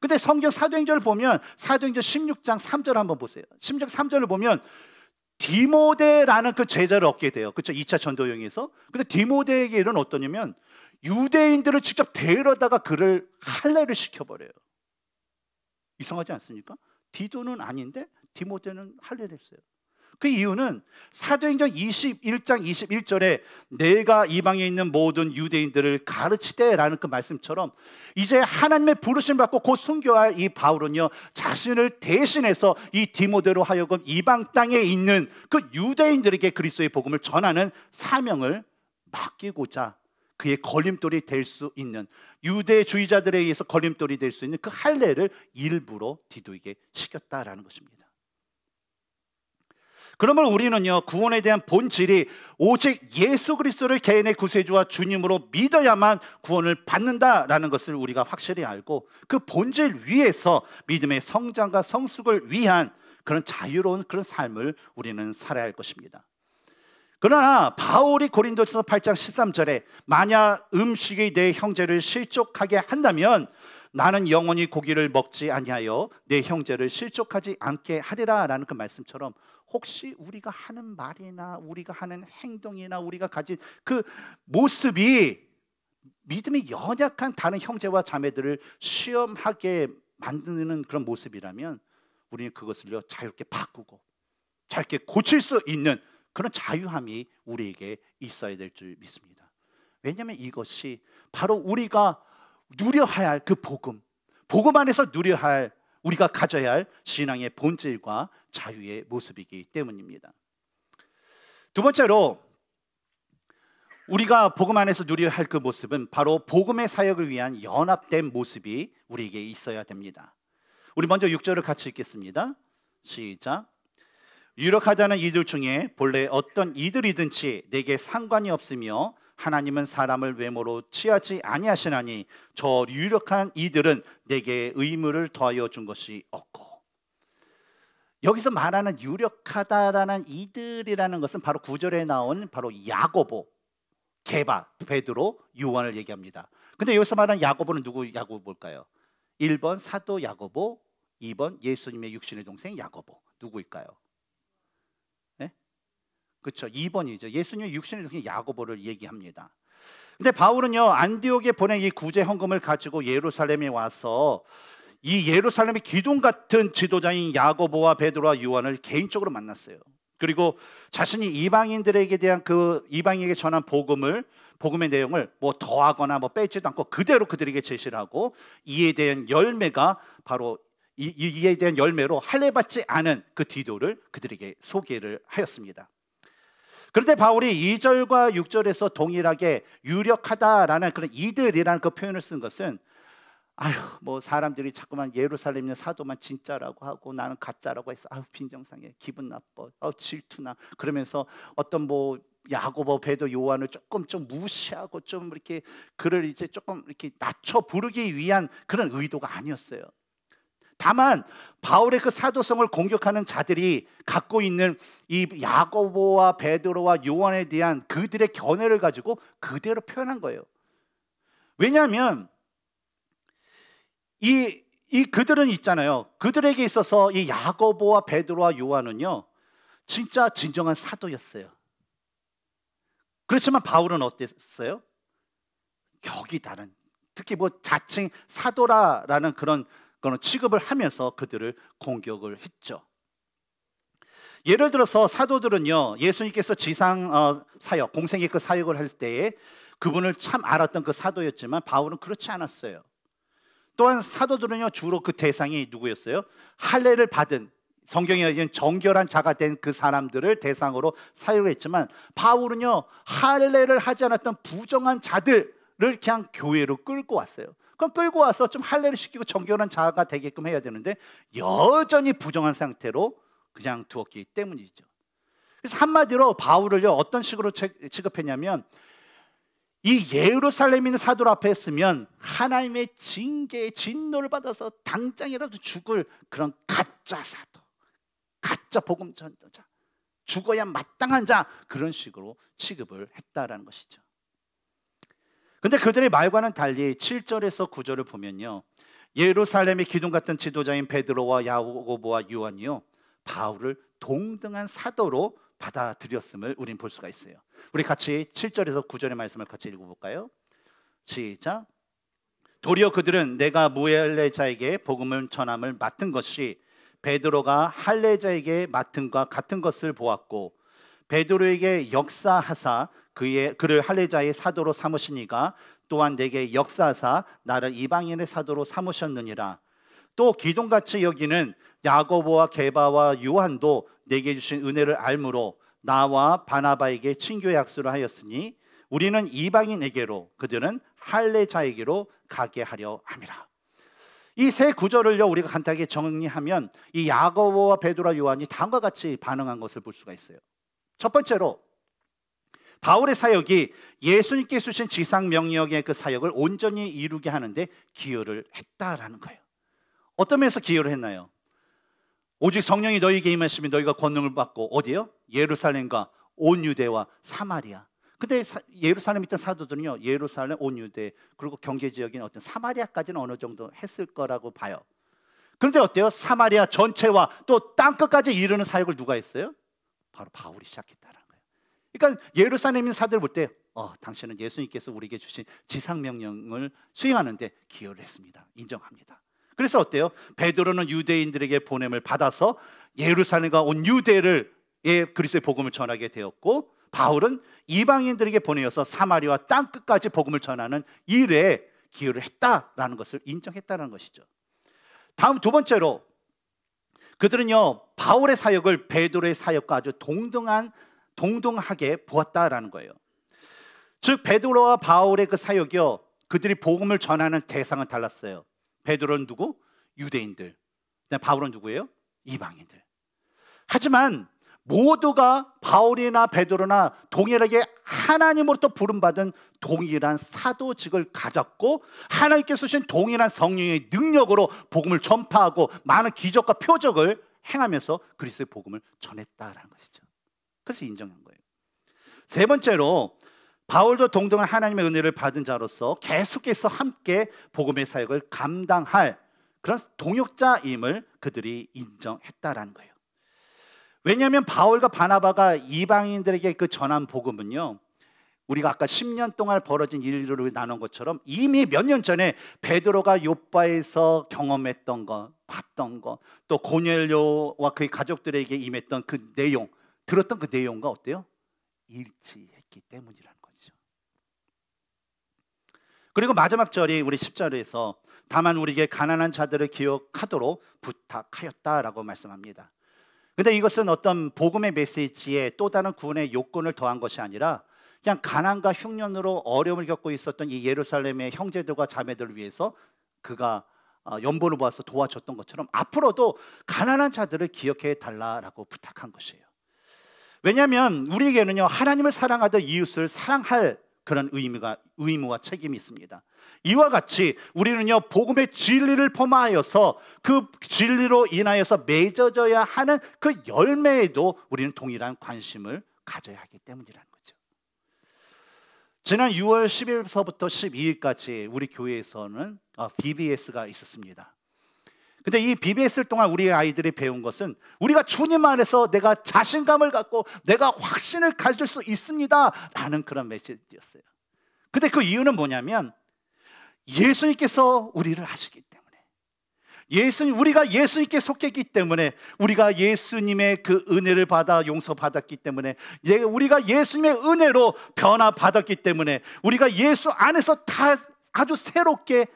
근데 성경 사도행전을 보면 사도행전 16장 3절 한번 보세요. 16장 3절을 보면 디모데라는 그 제자를 얻게 돼요. 그렇죠? 2차 전도여에서 근데 디모데에게 이은 어떠냐면 유대인들을 직접 데려다가 그를 할례를 시켜 버려요. 이상하지 않습니까? 디도는 아닌데 디모데는 할례를했어요그 이유는 사도행전 21장 21절에 내가 이방에 있는 모든 유대인들을 가르치되라는 그 말씀처럼 이제 하나님의 부르심 받고 곧 순교할 이 바울은요 자신을 대신해서 이 디모데로 하여금 이방 땅에 있는 그 유대인들에게 그리스도의 복음을 전하는 사명을 맡기고자 그의 걸림돌이 될 수 있는 유대주의자들에 의해서 걸림돌이 될 수 있는 그 할례를 일부러 디도에게 시켰다라는 것입니다. 그러면 우리는요 구원에 대한 본질이 오직 예수 그리스도를 개인의 구세주와 주님으로 믿어야만 구원을 받는다라는 것을 우리가 확실히 알고 그 본질 위에서 믿음의 성장과 성숙을 위한 그런 자유로운 그런 삶을 우리는 살아야 할 것입니다. 그러나 바울이 고린도전서 8장 13절에 만약 음식이 내 형제를 실족하게 한다면 나는 영원히 고기를 먹지 아니하여 내 형제를 실족하지 않게 하리라라는 그 말씀처럼 혹시 우리가 하는 말이나 우리가 하는 행동이나 우리가 가진 그 모습이 믿음이 연약한 다른 형제와 자매들을 시험하게 만드는 그런 모습이라면 우리는 그것을요 자유롭게 바꾸고 자유롭게 고칠 수 있는 그런 자유함이 우리에게 있어야 될 줄 믿습니다. 왜냐하면 이것이 바로 우리가 누려야 할 그 복음, 복음 안에서 누려야 할 우리가 가져야 할 신앙의 본질과 자유의 모습이기 때문입니다. 두 번째로 우리가 복음 안에서 누려야 할 그 모습은 바로 복음의 사역을 위한 연합된 모습이 우리에게 있어야 됩니다. 우리 먼저 6절을 같이 읽겠습니다. 시작. 유력하다는 이들 중에 본래 어떤 이들이든지 내게 상관이 없으며 하나님은 사람을 외모로 취하지 아니하시나니 저 유력한 이들은 내게 의무를 더하여 준 것이 없고 여기서 말하는 유력하다라는 이들이라는 것은 바로 구절에 나온 바로 야고보, 개바, 베드로, 요한을 얘기합니다. 근데 여기서 말하는 야고보는 누구 야고보일까요? 1번 사도 야고보, 2번 예수님의 육신의 동생 야고보. 누구일까요? 그렇죠. 2번이죠. 예수님 육신을 통해 야고보를 얘기합니다. 근데 바울은요. 안디옥에 보낸 이 구제 헌금을 가지고 예루살렘에 와서 이 예루살렘의 기둥 같은 지도자인 야고보와 베드로와 요한을 개인적으로 만났어요. 그리고 자신이 이방인들에게 대한 그 이방인에게 전한 복음을 복음의 내용을 뭐 더하거나 뭐 빼지도 않고 그대로 그들에게 제시를 하고 이에 대한 열매가 바로 이, 이에 대한 열매로 할례 받지 않은 그 디도를 그들에게 소개를 하였습니다. 그런데 바울이 2절과 6절에서 동일하게 유력하다라는 그런 이들이라는 그 표현을 쓴 것은 아휴 뭐 사람들이 자꾸만 예루살렘의 사도만 진짜라고 하고 나는 가짜라고 해서 아휴 빈정상해 기분 나빠 아 질투나 그러면서 어떤 뭐 야고보 베드 요한을 조금 좀 무시하고 좀 이렇게 그를 이제 조금 이렇게 낮춰 부르기 위한 그런 의도가 아니었어요. 다만 바울의 그 사도성을 공격하는 자들이 갖고 있는 이 야고보와 베드로와 요한에 대한 그들의 견해를 가지고 그대로 표현한 거예요. 왜냐하면 이, 이 그들은 있잖아요. 그들에게 있어서 이 야고보와 베드로와 요한은요, 진짜 진정한 사도였어요. 그렇지만 바울은 어땠어요? 여기 다른 특히 뭐 자칭 사도라라는 그런 그런 취급을 하면서 그들을 공격을 했죠. 예를 들어서 사도들은요 예수님께서 지상 어, 사역 공생의 그 사역을 할 때에 그분을 참 알았던 그 사도였지만 바울은 그렇지 않았어요. 또한 사도들은요 주로 그 대상이 누구였어요? 할례를 받은 성경에 의한 정결한 자가 된 그 사람들을 대상으로 사역을 했지만 바울은요 할례를 하지 않았던 부정한 자들을 그냥 교회로 끌고 왔어요. 그럼 끌고 와서 좀 할례를 시키고 정결한 자가 아 되게끔 해야 되는데 여전히 부정한 상태로 그냥 두었기 때문이죠. 그래서 한마디로 바울을요 어떤 식으로 취급했냐면 이 예루살렘 있는 사도 앞에 있으면 하나님의 징계, 진노를 받아서 당장이라도 죽을 그런 가짜 사도, 가짜 복음 전도자, 죽어야 마땅한 자 그런 식으로 취급을 했다라는 것이죠. 근데 그들의 말과는 달리 7절에서 9절을 보면요. 예루살렘의 기둥 같은 지도자인 베드로와 야고보와 요한이요. 바울을 동등한 사도로 받아들였음을 우린 볼 수가 있어요. 우리 같이 7절에서 9절의 말씀을 같이 읽어 볼까요? 시작. 도리어 그들은 내가 무엘레자에게 복음을 전함을 맡은 것이 베드로가 할례자에게 맡은과 같은 것을 보았고 베드로에게 역사하사 그의 그를 할례자의 사도로 삼으시니가 또한 내게 역사사 나를 이방인의 사도로 삼으셨느니라. 또 기둥같이 여기는 야고보와 게바와 요한도 내게 주신 은혜를 알므로 나와 바나바에게 친교 약수를 하였으니 우리는 이방인에게로 그들은 할례자에게로 가게 하려 함이라. 이 세 구절을요 우리가 간단하게 정리하면 이 야고보와 베드로와 요한이 다음과 같이 반응한 것을 볼 수가 있어요. 첫 번째로 바울의 사역이 예수님께 주신 지상 명령의 그 사역을 온전히 이루게 하는데 기여를 했다라는 거예요. 어떤 면에서 기여를 했나요? 오직 성령이 너희에게 임하시면 너희가 권능을 받고 어디요? 예루살렘과 온 유대와 사마리아. 근데 사, 예루살렘 있던 사도들은요. 예루살렘, 온 유대 그리고 경계 지역인 어떤 사마리아까지는 어느 정도 했을 거라고 봐요. 그런데 어때요? 사마리아 전체와 또 땅끝까지 이르는 사역을 누가 했어요? 바로 바울이 시작했다라. 그러니까 예루살렘인 사들 볼 때, 어, 당신은 예수님께서 우리에게 주신 지상 명령을 수행하는데 기여를 했습니다. 인정합니다. 그래서 어때요? 베드로는 유대인들에게 보냄을 받아서 예루살렘과 온 유대를 예, 그리스도의 복음을 전하게 되었고 바울은 이방인들에게 보내어서 사마리와 땅 끝까지 복음을 전하는 일에 기여를 했다라는 것을 인정했다는 것이죠. 다음 두 번째로 그들은요 바울의 사역을 베드로의 사역과 아주 동등한 동등하게 보았다라는 거예요. 즉 베드로와 바울의 그 사역이요. 그들이 복음을 전하는 대상은 달랐어요. 베드로는 누구? 유대인들. 바울은 누구예요? 이방인들. 하지만 모두가 바울이나 베드로나 동일하게 하나님으로부터 부름받은 동일한 사도직을 가졌고 하나님께서 주신 동일한 성령의 능력으로 복음을 전파하고 많은 기적과 표적을 행하면서 그리스도의 복음을 전했다라는 것이죠. 그래서 인정한 거예요. 세 번째로 바울도 동등한 하나님의 은혜를 받은 자로서 계속해서 함께 복음의 사역을 감당할 그런 동역자임을 그들이 인정했다라는 거예요. 왜냐하면 바울과 바나바가 이방인들에게 그 전한 복음은요. 우리가 아까 10년 동안 벌어진 일로 나눈 것처럼 이미 몇 년 전에 베드로가 요바에서 경험했던 것, 봤던 것, 또 고넬료와 그의 가족들에게 임했던 그 내용 들었던 그 내용과 어때요? 일치했기 때문이라는 거죠. 그리고 마지막 절이 우리 10절에서 다만 우리에게 가난한 자들을 기억하도록 부탁하였다라고 말씀합니다. 근데 이것은 어떤 복음의 메시지에 또 다른 구원의 요건을 더한 것이 아니라 그냥 가난과 흉년으로 어려움을 겪고 있었던 이 예루살렘의 형제들과 자매들을 위해서 그가 어, 연보를 모아서 도와줬던 것처럼 앞으로도 가난한 자들을 기억해 달라라고 부탁한 것이에요. 왜냐하면 우리에게는요 하나님을 사랑하듯 이웃을 사랑할 그런 의미가 의무와 책임이 있습니다. 이와 같이 우리는요 복음의 진리를 범하여서 그 진리로 인하여서 맺어져야 하는 그 열매에도 우리는 동일한 관심을 가져야 하기 때문이라는 거죠. 지난 6월 10일서부터 12일까지 우리 교회에서는 아, BBS가 있었습니다. 근데 이 BBS를 동안 우리 아이들이 배운 것은 우리가 주님 안에서 내가 자신감을 갖고 내가 확신을 가질 수 있습니다. 라는 그런 메시지였어요. 근데 그 이유는 뭐냐면 예수님께서 우리를 아시기 때문에 예수님, 우리가 예수님께 속했기 때문에 우리가 예수님의 그 은혜를 받아 용서받았기 때문에 예, 우리가 예수님의 은혜로 변화받았기 때문에 우리가 예수 안에서 다 아주 새롭게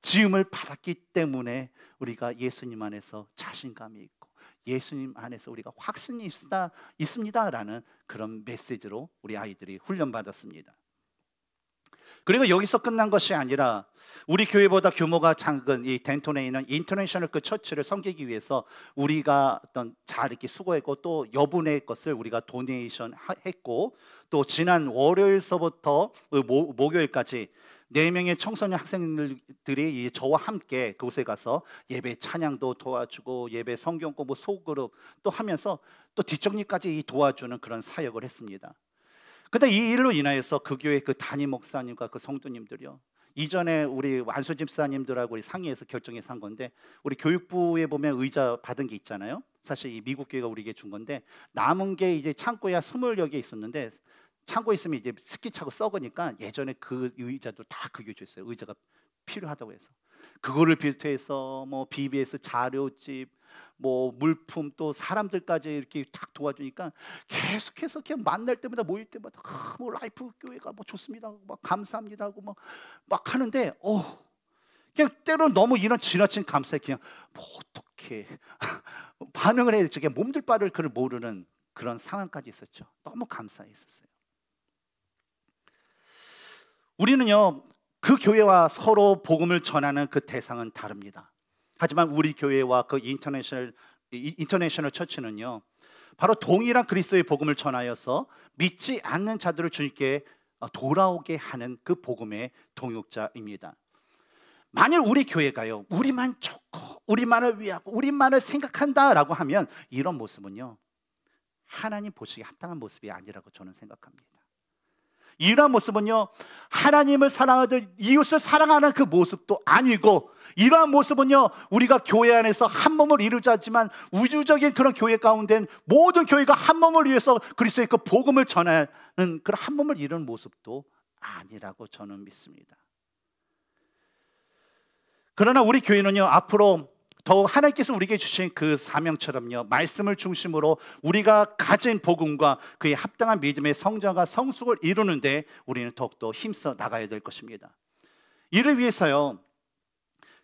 지음을 받았기 때문에 우리가 예수님 안에서 자신감이 있고 예수님 안에서 우리가 확신이 있다, 있습니다라는 그런 메시지로 우리 아이들이 훈련받았습니다. 그리고 여기서 끝난 것이 아니라 우리 교회보다 규모가 작은 이 덴톤에 있는 인터내셔널 그 처치를 섬기기 위해서 우리가 어떤 잘 이렇게 수고했고 또 여분의 것을 우리가 도네이션 했고 또 지난 월요일서부터 그 목요일까지 네 명의 청소년 학생들이 저와 함께 그곳에 가서 예배 찬양도 도와주고 예배 성경 공부 소그룹 또 하면서 또 뒷정리까지 도와주는 그런 사역을 했습니다. 근데 이 일로 인하여서 그 교회 그단임 목사님과 그 성도님들이요. 이전에 우리 완수 집사님들하고 우리 상의해서 결정해서 한 건데 우리 교육부에 보면 의자 받은 게 있잖아요. 사실 이 미국 교회가 우리에게 준 건데 남은 게 이제 창고야 스물여 개 있었는데 창고 있으면 이제 습기 차고 썩으니까 예전에 그 의자도 다그 교주였어요. 의자가 필요하다고 해서 그거를 비롯해서 뭐 BBS 자료집 뭐 물품 또 사람들까지 이렇게 탁 도와주니까 계속해서 그냥 만날 때마다 모일 때마다 아, 뭐 라이프 교회가 뭐 좋습니다 막 감사합니다 하고 막, 막 하는데 어 그냥 때로 너무 이런 지나친 감사에 그냥 뭐 어떻게 [LAUGHS] 반응을 해야 될지 몸둘 바를 그를 모르는 그런 상황까지 있었죠 너무 감사했었어요 우리는요, 그 교회와 서로 복음을 전하는 그 대상은 다릅니다. 하지만 우리 교회와 그 인터내셔널 인터내셔널 처치는요. 바로 동일한 그리스의 복음을 전하여서 믿지 않는 자들을 주님께 어, 돌아오게 하는 그 복음의 동역자입니다. 만일 우리 교회가요. 우리만 좋고 우리만을 위하고 우리만을 생각한다라고 하면 이런 모습은요. 하나님 보시기에 합당한 모습이 아니라고 저는 생각합니다. 이런 모습은요 하나님을 사랑하듯 이웃을 사랑하는 그 모습도 아니고 이러한 모습은요 우리가 교회 안에서 한 몸을 이루자지만 우주적인 그런 교회 가운데 모든 교회가 한 몸을 위해서 그리스도의 그 복음을 전하는 그런 한 몸을 이루는 모습도 아니라고 저는 믿습니다. 그러나 우리 교회는요 앞으로 더욱 하나님께서 우리에게 주신 그 사명처럼요. 말씀을 중심으로 우리가 가진 복음과 그에 합당한 믿음의 성장과 성숙을 이루는데 우리는 더욱더 힘써 나가야 될 것입니다. 이를 위해서요.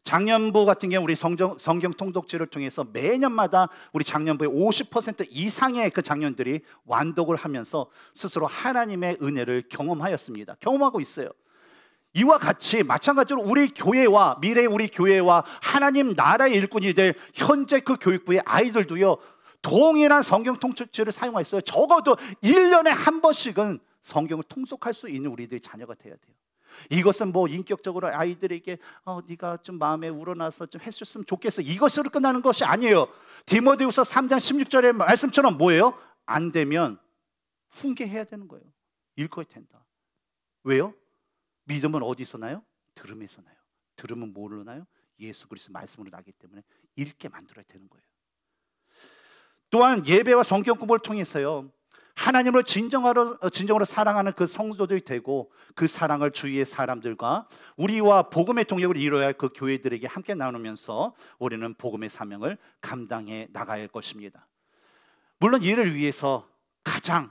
작년부 같은 경우 우리 성경, 성경 통독지를 통해서 매년마다 우리 작년부의 50% 이상의 그 작년들이 완독을 하면서 스스로 하나님의 은혜를 경험하였습니다. 경험하고 있어요. 이와 같이 마찬가지로 우리 교회와 미래 우리 교회와 하나님 나라의 일꾼이 될 현재 그 교육부의 아이들도요 동일한 성경 통독지를 사용했어요. 적어도 1년에 한 번씩은 성경을 통속할수 있는 우리들의 자녀가 되어야 돼요. 이것은 뭐 인격적으로 아이들에게 어, 네가 좀 마음에 우러나서 좀 했었으면 좋겠어. 이것으로 끝나는 것이 아니에요. 디모데우서 3장 16절의 말씀처럼 뭐예요? 안 되면 훈계해야 되는 거예요. 일거야 된다. 왜요? 믿음은 어디서 나요? 들음에서 나요. 들음은 뭘로 나요? 예수 그리스도 말씀으로 나기 때문에 읽게 만들어야 되는 거예요. 또한 예배와 성경 공부를 통해서요. 하나님을 진정으로, 어, 진정으로 사랑하는 그 성도들이 되고 그 사랑을 주위의 사람들과 우리와 복음의 동력을 이루어야 할 그 교회들에게 함께 나누면서 우리는 복음의 사명을 감당해 나가 것입니다. 물론 이를 위해서 가장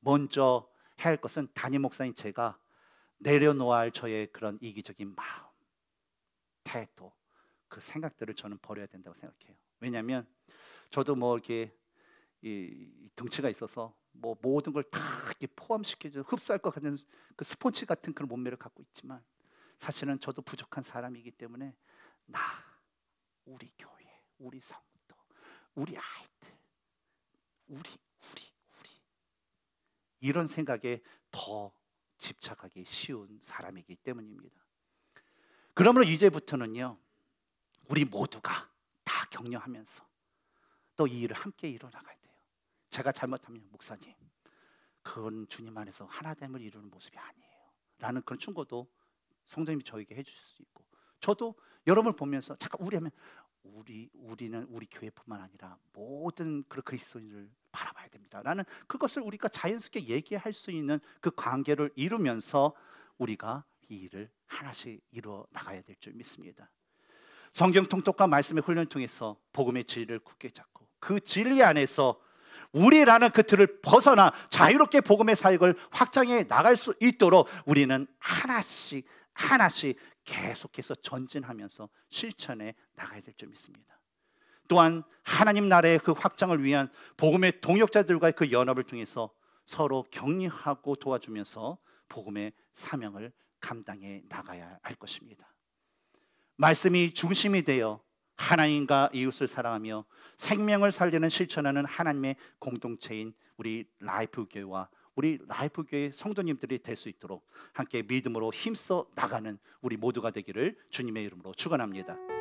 먼저 해야 할 것은 담임 목사인 제가 내려놓아야 할 저의 그런 이기적인 마음, 태도, 그 생각들을 저는 버려야 된다고 생각해요. 왜냐하면 저도 뭐 이렇게 이 등치가 있어서 뭐 모든 걸 다 이렇게 포함시켜서 흡수할 것 같은 그 스포츠 같은 그런 몸매를 갖고 있지만 사실은 저도 부족한 사람이기 때문에 나, 우리 교회, 우리 성도, 우리 아이들, 우리 우리 우리 이런 생각에 더 집착하기 쉬운 사람이기 때문입니다. 그러므로 이제부터는요, 우리 모두가 다 격려하면서 또 이 일을 함께 이뤄나가야 돼요. 제가 잘못하면 목사님, 그건 주님 안에서 하나됨을 이루는 모습이 아니에요. 라는 그런 충고도 성도님이 저에게 해주실 수 있고, 저도 여러분을 보면서 잠깐 우리하면 우리 우리는 우리 교회뿐만 아니라 모든 그 그리스도인을 바라봐야 됩니다. 라는 그것을 우리가 자연스럽게 얘기할 수 있는 그 관계를 이루면서 우리가 이 일을 하나씩 이루어 나가야 될 줄 믿습니다. 성경 통독과 말씀의 훈련을 통해서 복음의 진리를 굳게 잡고 그 진리 안에서 우리라는 그 틀을 벗어나 자유롭게 복음의 사역을 확장해 나갈 수 있도록 우리는 하나씩 하나씩 계속해서 전진하면서 실천해 나가야 될점 있습니다. 또한 하나님 나라의 그 확장을 위한 복음의 동역자들과의 그 연합을 통해서 서로 격려하고 도와주면서 복음의 사명을 감당해 나가야 할 것입니다. 말씀이 중심이 되어 하나님과 이웃을 사랑하며 생명을 살리는 실천하는 하나님의 공동체인 우리 라이프 교회와 우리 라이프 교회 성도님들이 될 수 있도록 함께 믿음으로 힘써 나가는 우리 모두가 되기를 주님의 이름으로 축원합니다.